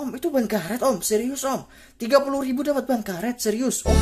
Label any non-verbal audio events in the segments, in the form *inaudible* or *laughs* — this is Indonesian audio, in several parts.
Om, itu ban karet, Om. Serius, Om. 30 ribu dapat ban karet, serius, Om.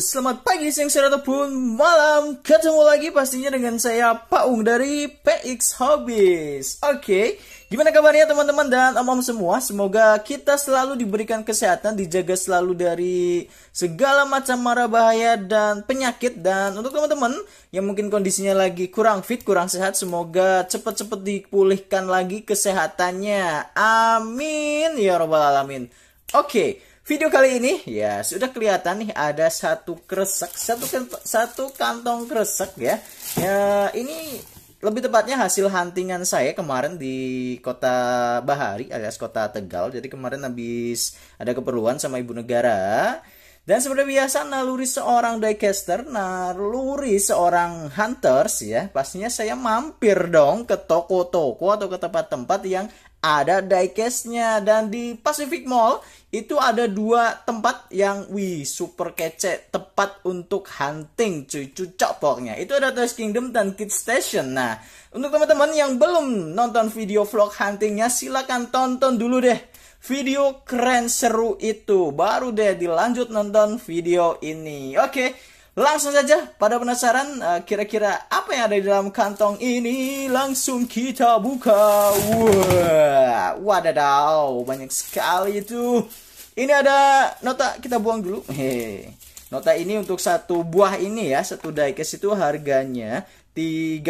selamat pagi, siang, sore, ataupun malam. Ketemu lagi pastinya dengan saya, Pak Ung dari PX Hobbies. Oke, okay. gimana kabarnya teman-teman dan om-om semua? Semoga kita selalu diberikan kesehatan, dijaga selalu dari segala macam mara bahaya dan penyakit. Dan untuk teman-teman yang mungkin kondisinya lagi kurang fit, kurang sehat, semoga cepat-cepat dipulihkan lagi kesehatannya. Amin. Ya Robbal Alamin. Oke. Okay. Video kali ini ya sudah kelihatan nih ada satu kresek, satu kan, satu kantong kresek ya. Ya ini lebih tepatnya hasil huntingan saya kemarin di kota Bahari alias kota Tegal. Jadi kemarin habis ada keperluan sama ibu negara. Dan seperti biasa naluri seorang diecaster, naluri seorang hunters ya, pastinya saya mampir dong ke toko-toko atau ke tempat-tempat yang ada diecastnya dan di Pacific Mall itu ada dua tempat yang wih super kece tepat untuk hunting cuy cucok pokoknya itu ada Toys Kingdom dan Kid Station nah untuk teman-teman yang belum nonton video vlog huntingnya silakan tonton dulu deh video keren seru itu. Baru deh dilanjut nonton video ini. Oke, langsung saja pada penasaran eh, kira-kira uh, apa yang ada di dalam kantong ini. Langsung kita buka. Wah, wadadaw, banyak sekali itu. Ini ada nota kita buang dulu. Hehe. Nota ini untuk satu buah ini ya, satu diecast itu harganya 30.000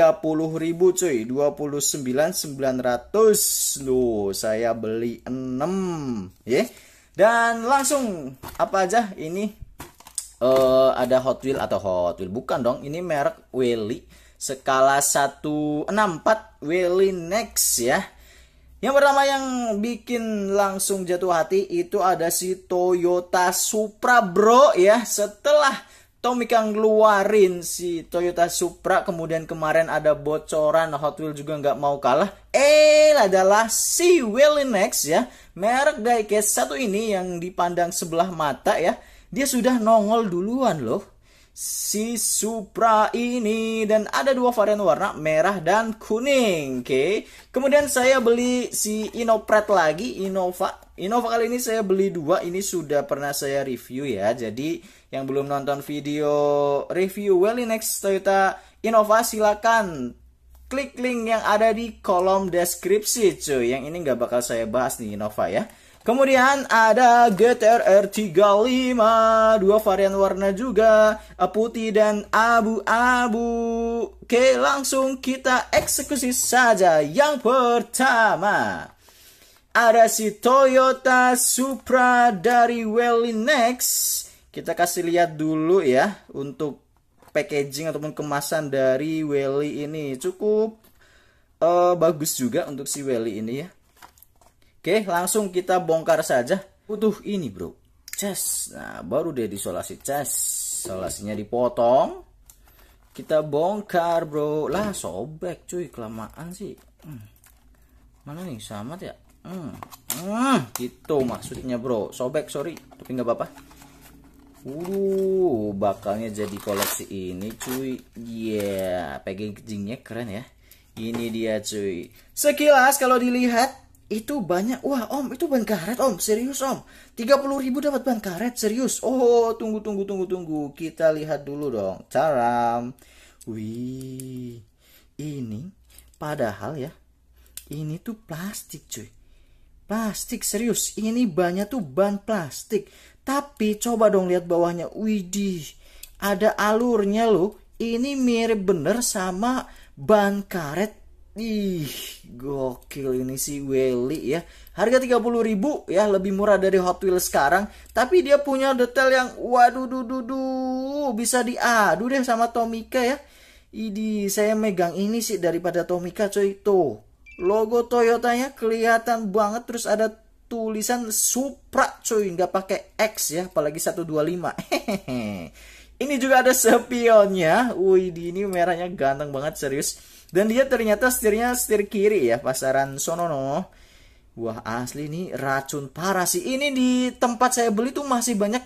cuy 29.900 lu saya beli 6 ya yeah. dan langsung apa aja ini uh, ada Hot Wheel atau Hot Wheel bukan dong ini merek Welly skala 164 Welly Next ya yang pertama yang bikin langsung jatuh hati itu ada si Toyota Supra bro ya setelah Tommy Kang ngeluarin si Toyota Supra kemudian kemarin ada bocoran Hot Wheels juga nggak mau kalah eh adalah si Willinex ya merek diecast satu ini yang dipandang sebelah mata ya dia sudah nongol duluan loh si Supra ini dan ada dua varian warna merah dan kuning oke okay. kemudian saya beli si Inopret lagi Innova Innova kali ini saya beli dua ini sudah pernah saya review ya jadi yang belum nonton video review Wellinex Toyota Innova silakan klik link yang ada di kolom deskripsi cuy. Yang ini nggak bakal saya bahas nih Innova ya. Kemudian ada GTR R35, dua varian warna juga, eh, putih dan abu-abu. Oke, langsung kita eksekusi saja. Yang pertama, ada si Toyota Supra dari Wellinex kita kasih lihat dulu ya untuk packaging ataupun kemasan dari Welly ini cukup uh, bagus juga untuk si Welly ini ya. Oke, langsung kita bongkar saja. Butuh ini, Bro. Cas. Nah, baru dia disolasi cas. Solasinya dipotong. Kita bongkar, Bro. Lah, sobek cuy, kelamaan sih. Hmm. Mana nih, selamat ya? Hmm. hmm, gitu maksudnya, Bro. Sobek, sorry, tapi nggak apa-apa. Wuh, bakalnya jadi koleksi ini cuy. Iya, yeah, packagingnya keren ya. Ini dia cuy. Sekilas kalau dilihat itu banyak. Wah om, itu ban karet om, serius om. 30 ribu dapat ban karet, serius. Oh, tunggu, tunggu, tunggu, tunggu. Kita lihat dulu dong. Caram. Wih, ini padahal ya. Ini tuh plastik cuy plastik serius ini banyak tuh ban plastik tapi coba dong lihat bawahnya. Widih, ada alurnya loh. Ini mirip bener sama ban karet. Ih, gokil ini si Welly ya. Harga 30000 ribu ya, lebih murah dari Hot Wheels sekarang. Tapi dia punya detail yang waduh duh duh bisa diadu deh sama Tomika ya. Idi, saya megang ini sih daripada Tomika coy. Tuh, logo Toyotanya kelihatan banget terus ada tulisan Supra cuy nggak pakai X ya apalagi 125 *laughs* ini juga ada sepionnya wih ini merahnya ganteng banget serius dan dia ternyata setirnya setir kiri ya pasaran Sonono wah asli nih racun parah sih ini di tempat saya beli tuh masih banyak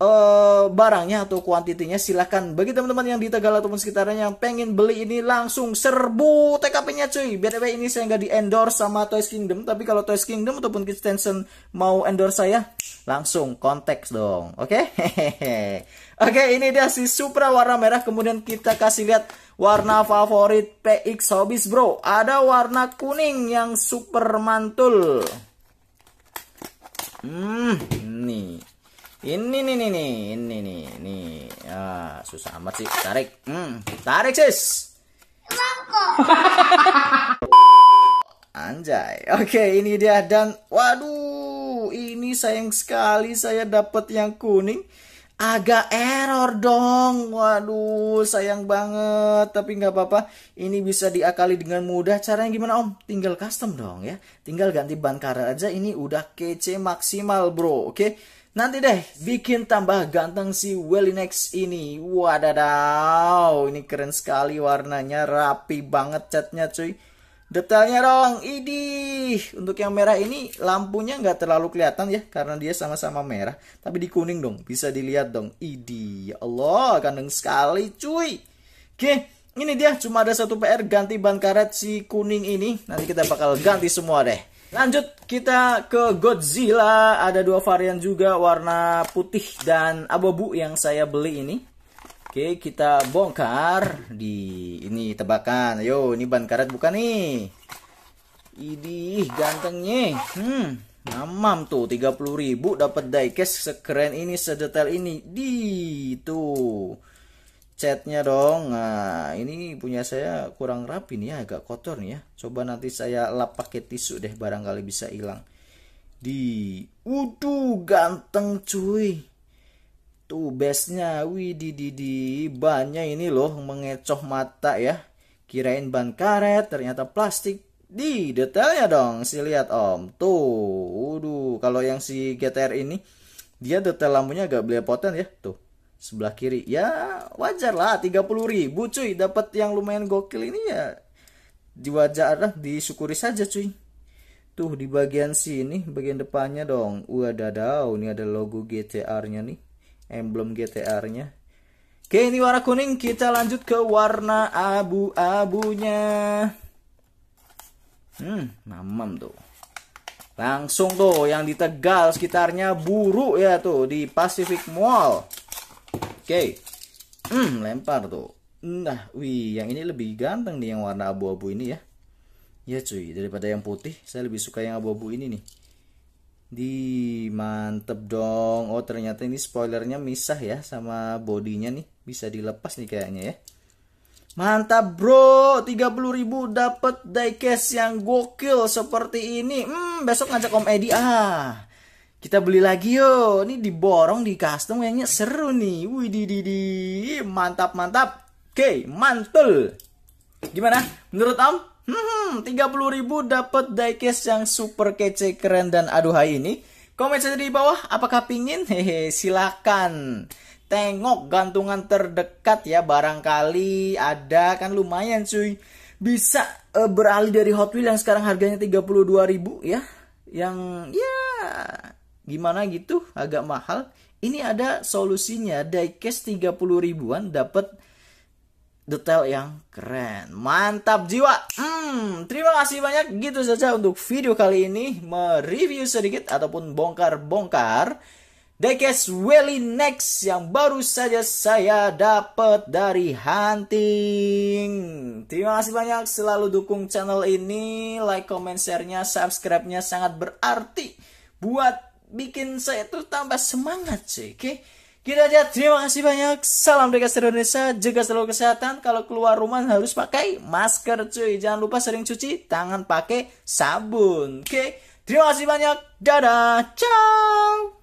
uh, barangnya atau kuantitinya silahkan bagi teman-teman yang di Tegal ataupun sekitarnya yang pengen beli ini langsung serbu TKP-nya cuy BTW ini saya nggak di endorse sama Toys Kingdom tapi kalau Toys Kingdom ataupun Kids Tension mau endorse saya langsung konteks dong oke okay? *laughs* hehehe oke okay, ini dia si Supra warna merah kemudian kita kasih lihat warna favorit PX Hobbies bro ada warna kuning yang super mantul hmm nih ini nih nih nih, ini nih nih. ah, susah amat sih. Tarik. Hmm, tarik sis. Anjay. Oke, ini dia dan waduh, ini sayang sekali saya dapat yang kuning. Agak error dong. Waduh, sayang banget. Tapi nggak apa-apa. Ini bisa diakali dengan mudah. Caranya gimana, Om? Tinggal custom dong ya. Tinggal ganti ban karet aja. Ini udah kece maksimal, Bro. Oke. Nanti deh bikin tambah ganteng si Wellinex ini. Wadadaw, ini keren sekali warnanya, rapi banget catnya cuy. Detailnya dong, ini Untuk yang merah ini lampunya nggak terlalu kelihatan ya, karena dia sama-sama merah. Tapi di kuning dong, bisa dilihat dong. Idi, ya Allah, ganteng sekali cuy. Oke, ini dia cuma ada satu PR ganti ban karet si kuning ini. Nanti kita bakal ganti semua deh. Lanjut kita ke Godzilla. Ada dua varian juga warna putih dan abu-abu yang saya beli ini. Oke, kita bongkar di ini tebakan. Ayo ini ban karet bukan nih. Idih, gantengnya. Hmm, mamam tuh 30.000 dapat diecast sekeren ini, sedetail ini. Di tuh catnya dong nah ini punya saya kurang rapi nih ya agak kotor nih ya coba nanti saya lap pakai tisu deh barangkali bisa hilang di uduh ganteng cuy tuh bestnya widih di di bannya ini loh mengecoh mata ya kirain ban karet ternyata plastik di detailnya dong si lihat om tuh waduh kalau yang si GTR ini dia detail lampunya agak belepotan ya tuh sebelah kiri ya wajar lah 30 ribu cuy dapat yang lumayan gokil ini ya diwajar lah disyukuri saja cuy tuh di bagian sini bagian depannya dong wadah daun ini ada logo GTR nya nih emblem GTR nya oke ini warna kuning kita lanjut ke warna abu-abunya hmm namam tuh langsung tuh yang di Tegal sekitarnya buruk ya tuh di Pacific Mall Oke, hmm, lempar tuh nah wih yang ini lebih ganteng nih yang warna abu-abu ini ya ya cuy daripada yang putih saya lebih suka yang abu-abu ini nih di mantep dong oh ternyata ini spoilernya misah ya sama bodinya nih bisa dilepas nih kayaknya ya Mantap bro, 30.000 dapat diecast yang gokil seperti ini. Hmm, besok ngajak Om Edi ah kita beli lagi yo ini diborong di custom kayaknya seru nih wih di di di mantap mantap oke mantul gimana menurut om hmm, 30 ribu dapat diecast yang super kece keren dan aduhai ini komen saja di bawah apakah pingin hehe silakan tengok gantungan terdekat ya barangkali ada kan lumayan cuy bisa uh, beralih dari Hot Wheels yang sekarang harganya 32 ribu ya yang ya yeah gimana gitu agak mahal ini ada solusinya diecast 30 ribuan dapat detail yang keren mantap jiwa hmm, terima kasih banyak gitu saja untuk video kali ini mereview sedikit ataupun bongkar-bongkar diecast Welly Next yang baru saja saya dapat dari hunting. Terima kasih banyak selalu dukung channel ini, like, comment, share-nya, subscribe-nya sangat berarti buat bikin saya tuh tambah semangat sih oke okay? kita aja terima kasih banyak salam dari kasih Indonesia jaga selalu kesehatan kalau keluar rumah harus pakai masker cuy jangan lupa sering cuci tangan pakai sabun oke okay? terima kasih banyak dadah ciao